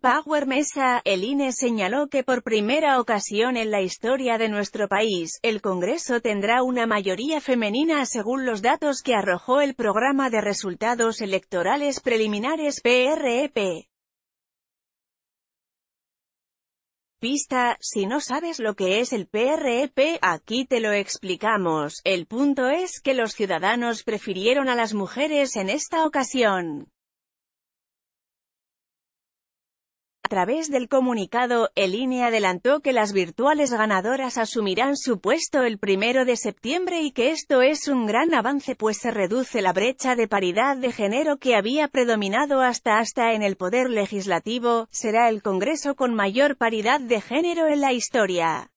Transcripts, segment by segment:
Power Mesa, el INE señaló que por primera ocasión en la historia de nuestro país, el Congreso tendrá una mayoría femenina según los datos que arrojó el Programa de Resultados Electorales Preliminares PREP. E pista, si no sabes lo que es el PREP, e aquí te lo explicamos. El punto es que los ciudadanos prefirieron a las mujeres en esta ocasión. A través del comunicado, el INE adelantó que las virtuales ganadoras asumirán su puesto el primero de septiembre y que esto es un gran avance pues se reduce la brecha de paridad de género que había predominado hasta hasta en el Poder Legislativo, será el Congreso con mayor paridad de género en la historia.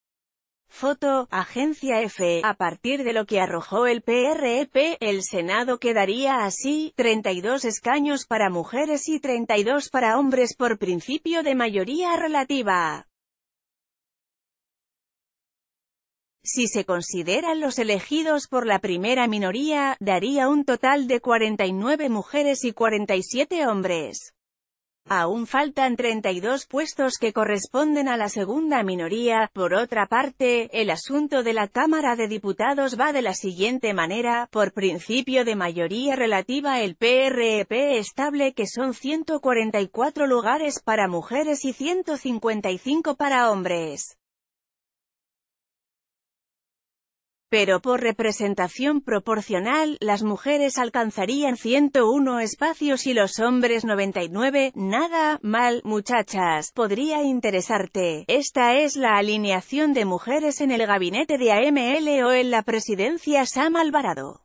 Foto, Agencia F. A partir de lo que arrojó el PREP, e el Senado quedaría así, 32 escaños para mujeres y 32 para hombres por principio de mayoría relativa. Si se consideran los elegidos por la primera minoría, daría un total de 49 mujeres y 47 hombres. Aún faltan 32 puestos que corresponden a la segunda minoría. Por otra parte, el asunto de la Cámara de Diputados va de la siguiente manera. Por principio de mayoría relativa el PREP e estable que son 144 lugares para mujeres y 155 para hombres. Pero por representación proporcional, las mujeres alcanzarían 101 espacios y los hombres 99. Nada mal, muchachas, podría interesarte. Esta es la alineación de mujeres en el gabinete de AML o en la presidencia Sam Alvarado.